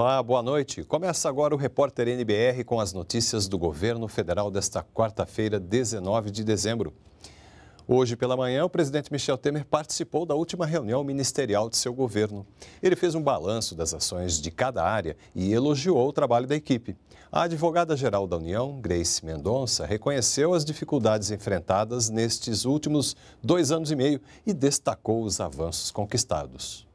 Olá, boa noite. Começa agora o repórter NBR com as notícias do governo federal desta quarta-feira, 19 de dezembro. Hoje pela manhã, o presidente Michel Temer participou da última reunião ministerial de seu governo. Ele fez um balanço das ações de cada área e elogiou o trabalho da equipe. A advogada-geral da União, Grace Mendonça, reconheceu as dificuldades enfrentadas nestes últimos dois anos e meio e destacou os avanços conquistados.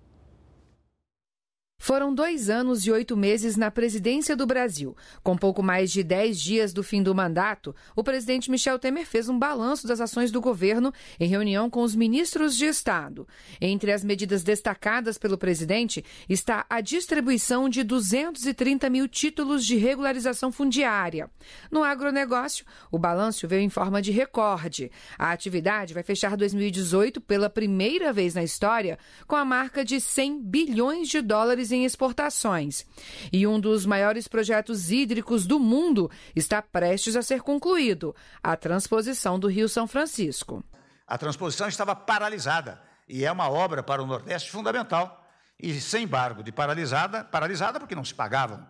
Foram dois anos e oito meses na presidência do Brasil. Com pouco mais de dez dias do fim do mandato, o presidente Michel Temer fez um balanço das ações do governo em reunião com os ministros de Estado. Entre as medidas destacadas pelo presidente está a distribuição de 230 mil títulos de regularização fundiária. No agronegócio, o balanço veio em forma de recorde. A atividade vai fechar 2018 pela primeira vez na história com a marca de 100 bilhões de dólares em exportações. E um dos maiores projetos hídricos do mundo está prestes a ser concluído a transposição do Rio São Francisco. A transposição estava paralisada e é uma obra para o Nordeste fundamental. E sem embargo de paralisada, paralisada porque não se pagavam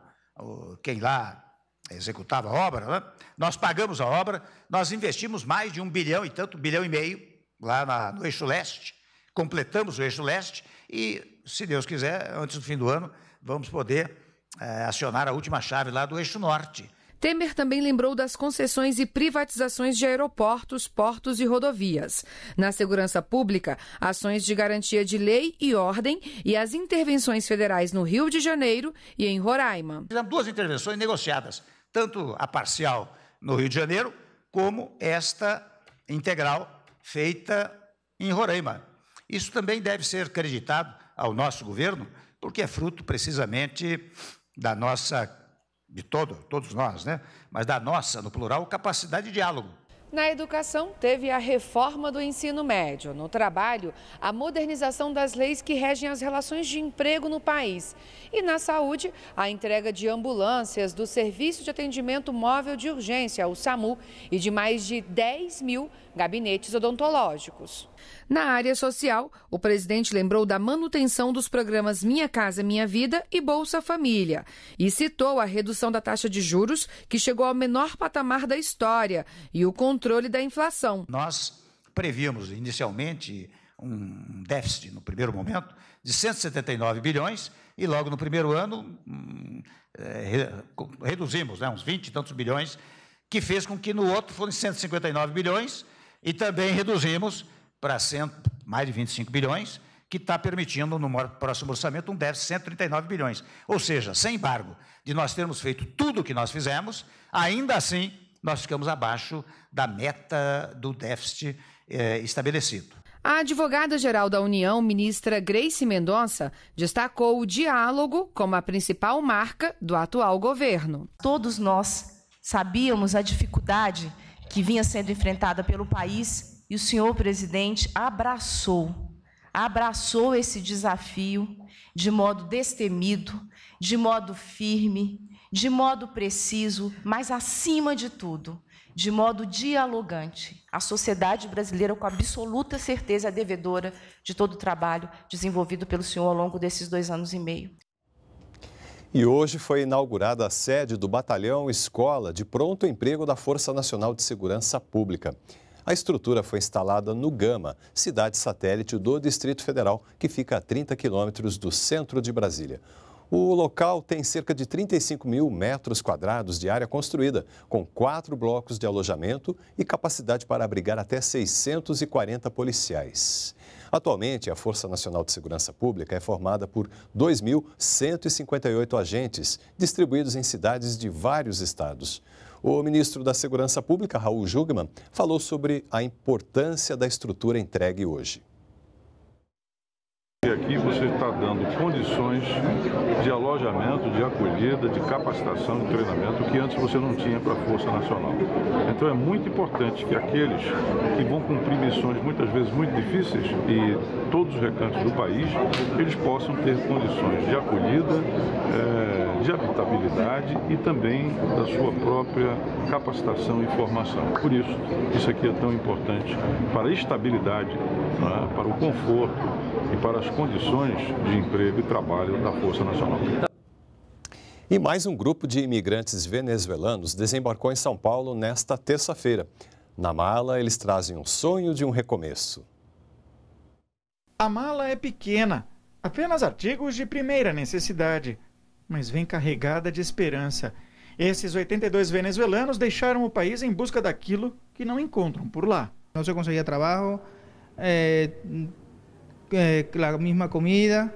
quem lá executava a obra, né? nós pagamos a obra, nós investimos mais de um bilhão e tanto, um bilhão e meio lá na, no eixo leste, completamos o eixo leste e, se Deus quiser, antes do fim do ano, vamos poder é, acionar a última chave lá do eixo norte. Temer também lembrou das concessões e privatizações de aeroportos, portos e rodovias. Na segurança pública, ações de garantia de lei e ordem e as intervenções federais no Rio de Janeiro e em Roraima. Fizemos duas intervenções negociadas, tanto a parcial no Rio de Janeiro, como esta integral feita em Roraima. Isso também deve ser creditado ao nosso governo, porque é fruto precisamente da nossa, de todo, todos nós, né? mas da nossa, no plural, capacidade de diálogo. Na educação, teve a reforma do ensino médio. No trabalho, a modernização das leis que regem as relações de emprego no país. E na saúde, a entrega de ambulâncias do Serviço de Atendimento Móvel de Urgência, o SAMU, e de mais de 10 mil gabinetes odontológicos. Na área social, o presidente lembrou da manutenção dos programas Minha Casa Minha Vida e Bolsa Família e citou a redução da taxa de juros, que chegou ao menor patamar da história, e o controle da inflação. Nós prevíamos inicialmente um déficit no primeiro momento de 179 bilhões e logo no primeiro ano hum, é, reduzimos né, uns 20 e tantos bilhões, que fez com que no outro fossem 159 bilhões e também reduzimos para mais de 25 bilhões, que está permitindo, no próximo orçamento, um déficit de 139 bilhões. Ou seja, sem embargo, de nós termos feito tudo o que nós fizemos, ainda assim nós ficamos abaixo da meta do déficit eh, estabelecido. A advogada-geral da União, ministra Grace Mendonça, destacou o diálogo como a principal marca do atual governo. Todos nós sabíamos a dificuldade que vinha sendo enfrentada pelo país e o senhor presidente abraçou, abraçou esse desafio de modo destemido, de modo firme, de modo preciso, mas acima de tudo, de modo dialogante. A sociedade brasileira, com absoluta certeza, é devedora de todo o trabalho desenvolvido pelo senhor ao longo desses dois anos e meio. E hoje foi inaugurada a sede do Batalhão Escola de Pronto Emprego da Força Nacional de Segurança Pública. A estrutura foi instalada no Gama, cidade satélite do Distrito Federal, que fica a 30 quilômetros do centro de Brasília. O local tem cerca de 35 mil metros quadrados de área construída, com quatro blocos de alojamento e capacidade para abrigar até 640 policiais. Atualmente, a Força Nacional de Segurança Pública é formada por 2.158 agentes, distribuídos em cidades de vários estados. O ministro da Segurança Pública, Raul Jugman, falou sobre a importância da estrutura entregue hoje aqui você está dando condições de alojamento, de acolhida, de capacitação, de treinamento, que antes você não tinha para a Força Nacional. Então é muito importante que aqueles que vão cumprir missões muitas vezes muito difíceis e todos os recantos do país, eles possam ter condições de acolhida, eh, de habitabilidade e também da sua própria capacitação e formação. Por isso, isso aqui é tão importante para a estabilidade, é? para o conforto, e para as condições de emprego e trabalho da Força Nacional. E mais um grupo de imigrantes venezuelanos desembarcou em São Paulo nesta terça-feira. Na mala, eles trazem um sonho de um recomeço. A mala é pequena, apenas artigos de primeira necessidade, mas vem carregada de esperança. Esses 82 venezuelanos deixaram o país em busca daquilo que não encontram por lá. Não se conseguia trabalho, eh, eh, la misma comida.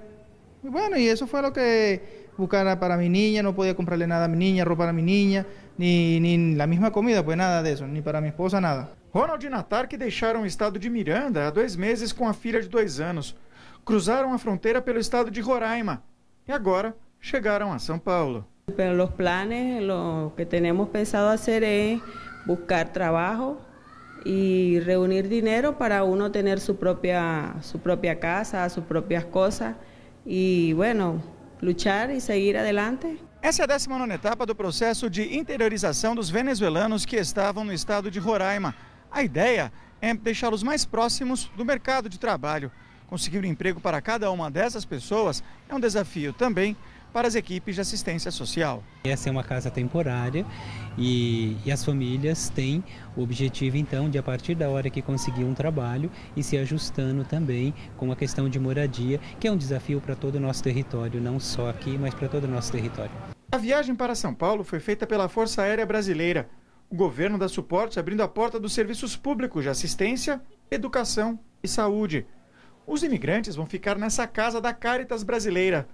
Y bueno, y eso fue lo que buscara para mi niña, no podía comprarle nada a mi niña, ropa para mi niña, ni, ni la misma comida, pues nada de eso, ni para mi esposa nada. Ronald e Natar, que deixaram o estado de Miranda há dois meses com a filha de dois anos, cruzaram a fronteira pelo estado de Roraima e agora chegaram a São Paulo. Pero los planes, lo que tenemos pensado hacer es buscar trabajo y reunir dinero para uno tener su propia, su propia casa, sus propias cosas y bueno, luchar y seguir adelante. Essa é a 19 etapa do processo de interiorização dos venezuelanos que estavam no estado de Roraima. A ideia é deixá-los mais próximos do mercado de trabalho. Conseguir um emprego para cada uma dessas pessoas é um desafio também para as equipes de assistência social. Essa é uma casa temporária e, e as famílias têm o objetivo, então, de a partir da hora que conseguir um trabalho e se ajustando também com a questão de moradia, que é um desafio para todo o nosso território, não só aqui, mas para todo o nosso território. A viagem para São Paulo foi feita pela Força Aérea Brasileira. O governo dá suporte abrindo a porta dos serviços públicos de assistência, educação e saúde. Os imigrantes vão ficar nessa casa da Caritas Brasileira.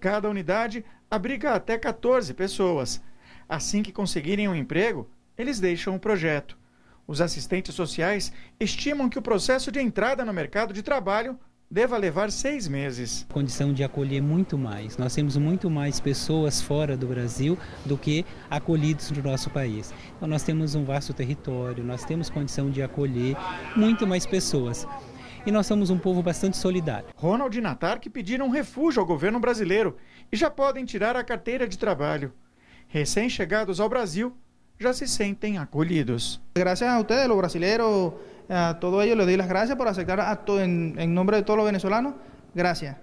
Cada unidade abriga até 14 pessoas. Assim que conseguirem um emprego, eles deixam o projeto. Os assistentes sociais estimam que o processo de entrada no mercado de trabalho deva levar seis meses. Condição de acolher muito mais. Nós temos muito mais pessoas fora do Brasil do que acolhidos no nosso país. Então, nós temos um vasto território, nós temos condição de acolher muito mais pessoas e nós somos um povo bastante solidário. Ronald e Natar que pediram refúgio ao governo brasileiro e já podem tirar a carteira de trabalho. Recém-chegados ao Brasil, já se sentem acolhidos. Graças a vocês, os brasileiros, a todos eles, les doy as graças por aceitar a to, em, em nome de todos os venezuelanos. Graças.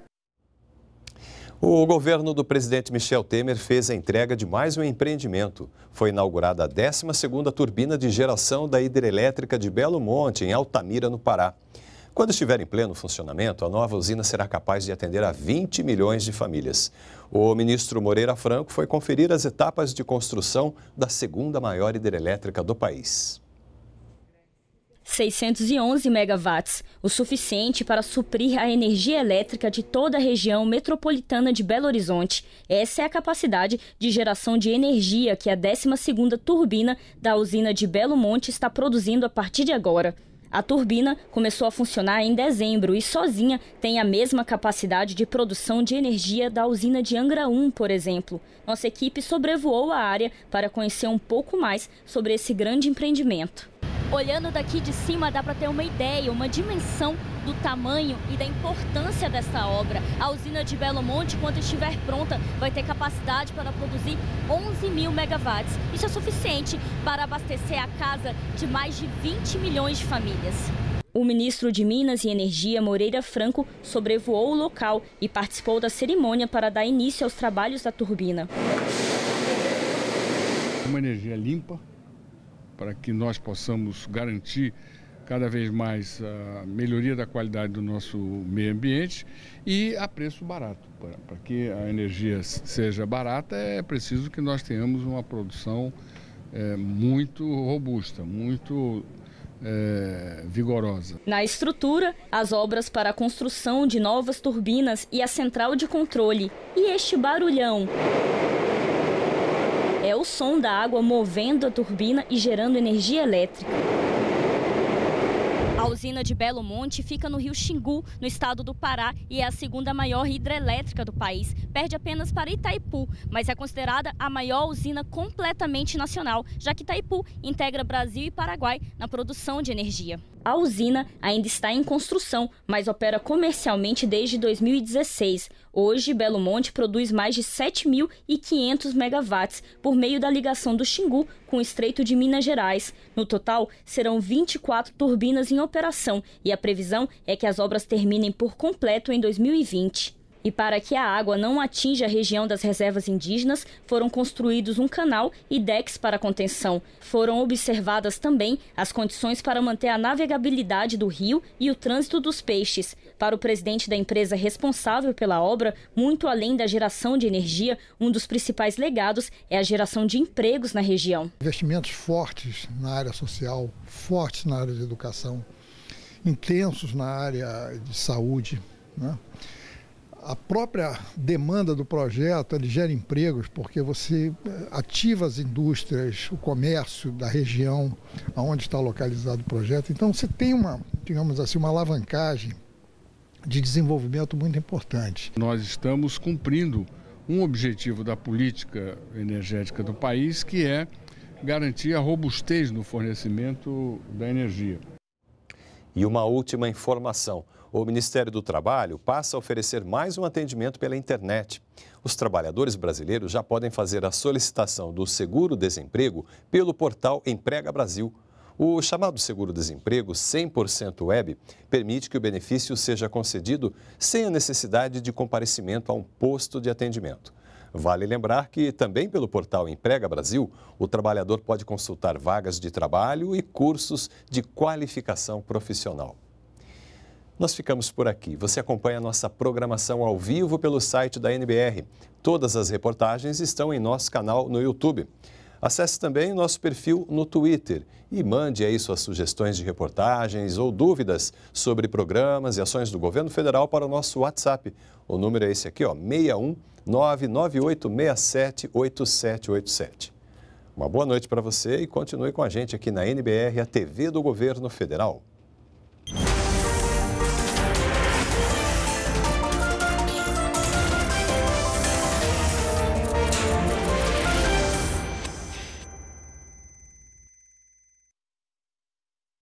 O governo do presidente Michel Temer fez a entrega de mais um empreendimento. Foi inaugurada a 12ª turbina de geração da hidrelétrica de Belo Monte, em Altamira, no Pará. Quando estiver em pleno funcionamento, a nova usina será capaz de atender a 20 milhões de famílias. O ministro Moreira Franco foi conferir as etapas de construção da segunda maior hidrelétrica do país. 611 megawatts, o suficiente para suprir a energia elétrica de toda a região metropolitana de Belo Horizonte. Essa é a capacidade de geração de energia que a 12ª turbina da usina de Belo Monte está produzindo a partir de agora. A turbina começou a funcionar em dezembro e sozinha tem a mesma capacidade de produção de energia da usina de Angra 1, por exemplo. Nossa equipe sobrevoou a área para conhecer um pouco mais sobre esse grande empreendimento. Olhando daqui de cima, dá para ter uma ideia, uma dimensão do tamanho e da importância dessa obra. A usina de Belo Monte, quando estiver pronta, vai ter capacidade para produzir 11 mil megawatts. Isso é suficiente para abastecer a casa de mais de 20 milhões de famílias. O ministro de Minas e Energia, Moreira Franco, sobrevoou o local e participou da cerimônia para dar início aos trabalhos da turbina. É uma energia limpa, para que nós possamos garantir cada vez mais a melhoria da qualidade do nosso meio ambiente e a preço barato. Para que a energia seja barata, é preciso que nós tenhamos uma produção é, muito robusta, muito é, vigorosa. Na estrutura, as obras para a construção de novas turbinas e a central de controle. E este barulhão o som da água movendo a turbina e gerando energia elétrica. A usina de Belo Monte fica no rio Xingu, no estado do Pará, e é a segunda maior hidrelétrica do país. Perde apenas para Itaipu, mas é considerada a maior usina completamente nacional, já que Itaipu integra Brasil e Paraguai na produção de energia. A usina ainda está em construção, mas opera comercialmente desde 2016. Hoje, Belo Monte produz mais de 7.500 megawatts por meio da ligação do Xingu com o Estreito de Minas Gerais. No total, serão 24 turbinas em operação e a previsão é que as obras terminem por completo em 2020. E para que a água não atinja a região das reservas indígenas, foram construídos um canal e decks para contenção. Foram observadas também as condições para manter a navegabilidade do rio e o trânsito dos peixes. Para o presidente da empresa responsável pela obra, muito além da geração de energia, um dos principais legados é a geração de empregos na região. Investimentos fortes na área social, fortes na área de educação, intensos na área de saúde. Né? a própria demanda do projeto ele gera empregos porque você eh, ativa as indústrias, o comércio da região onde está localizado o projeto. Então você tem uma, digamos assim, uma alavancagem de desenvolvimento muito importante. Nós estamos cumprindo um objetivo da política energética do país que é garantir a robustez no fornecimento da energia. E uma última informação o Ministério do Trabalho passa a oferecer mais um atendimento pela internet. Os trabalhadores brasileiros já podem fazer a solicitação do seguro-desemprego pelo portal Emprega Brasil. O chamado seguro-desemprego 100% web permite que o benefício seja concedido sem a necessidade de comparecimento a um posto de atendimento. Vale lembrar que também pelo portal Emprega Brasil, o trabalhador pode consultar vagas de trabalho e cursos de qualificação profissional. Nós ficamos por aqui. Você acompanha a nossa programação ao vivo pelo site da NBR. Todas as reportagens estão em nosso canal no YouTube. Acesse também nosso perfil no Twitter e mande aí suas sugestões de reportagens ou dúvidas sobre programas e ações do governo federal para o nosso WhatsApp. O número é esse aqui, ó, 61 998678787. Uma boa noite para você e continue com a gente aqui na NBR, a TV do Governo Federal.